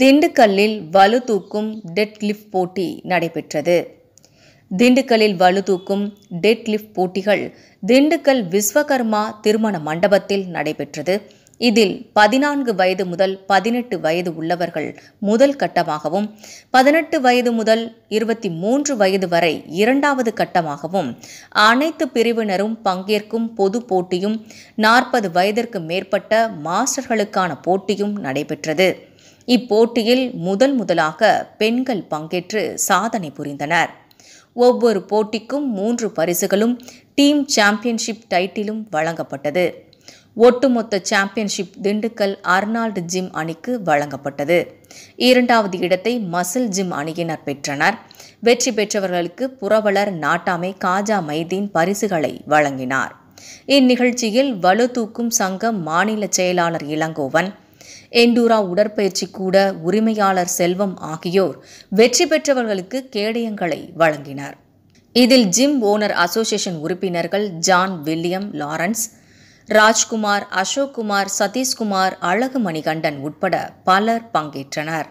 திண்டுக்கல்லில் வலு தூக்கும் டெட் லிஃப்ட் போட்டி நடைபெற்றது திண்டுக்கல்லில் வலு தூக்கும் டெட் லிஃப்ட் போட்டிகள் திண்டுக்கல் விஸ்வகர்மா திருமண மண்டபத்தில் நடைபெற்றது இதில் பதினான்கு வயது முதல் பதினெட்டு வயது உள்ளவர்கள் முதல் கட்டமாகவும் பதினெட்டு வயது முதல் இருபத்தி மூன்று வயது வரை இரண்டாவது கட்டமாகவும் அனைத்து பிரிவினரும் பங்கேற்கும் பொது போட்டியும் நாற்பது வயதிற்கு மேற்பட்ட மாஸ்டர்களுக்கான போட்டியும் நடைபெற்றது இப்போட்டியில் முதல் முதலாக பெண்கள் பங்கேற்று சாதனை புரிந்தனர் ஒவ்வொரு போட்டிக்கும் மூன்று பரிசுகளும் டீம் சாம்பியன்ஷிப் டைட்டிலும் வழங்கப்பட்டது ஒட்டுமொத்த சாம்பியன்ஷிப் திண்டுக்கல் அர்னால்டு ஜிம் அணிக்கு வழங்கப்பட்டது இரண்டாவது இடத்தை மசில் ஜிம் அணியினர் பெற்றனர் வெற்றி பெற்றவர்களுக்கு புரவலர் நாட்டாமை காஜா மைதீன் பரிசுகளை வழங்கினார் இந்நிகழ்ச்சியில் வலு தூக்கும் சங்கம் மாநில செயலாளர் இளங்கோவன் எண்டூரா உடற்பயிற்சி கூட உரிமையாளர் செல்வம் ஆகியோர் வெற்றி பெற்றவர்களுக்கு கேடயங்களை வழங்கினர் இதில் ஜிம் ஓனர் அசோசியேஷன் உறுப்பினர்கள் John William Lawrence Rajkumar Ashokkumar Satishkumar Azhagu Manikandan உட்பட பலர் பங்கேற்றனர்